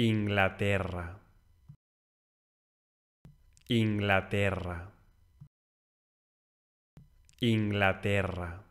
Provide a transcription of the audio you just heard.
Inglaterra. Inglaterra. Inglaterra.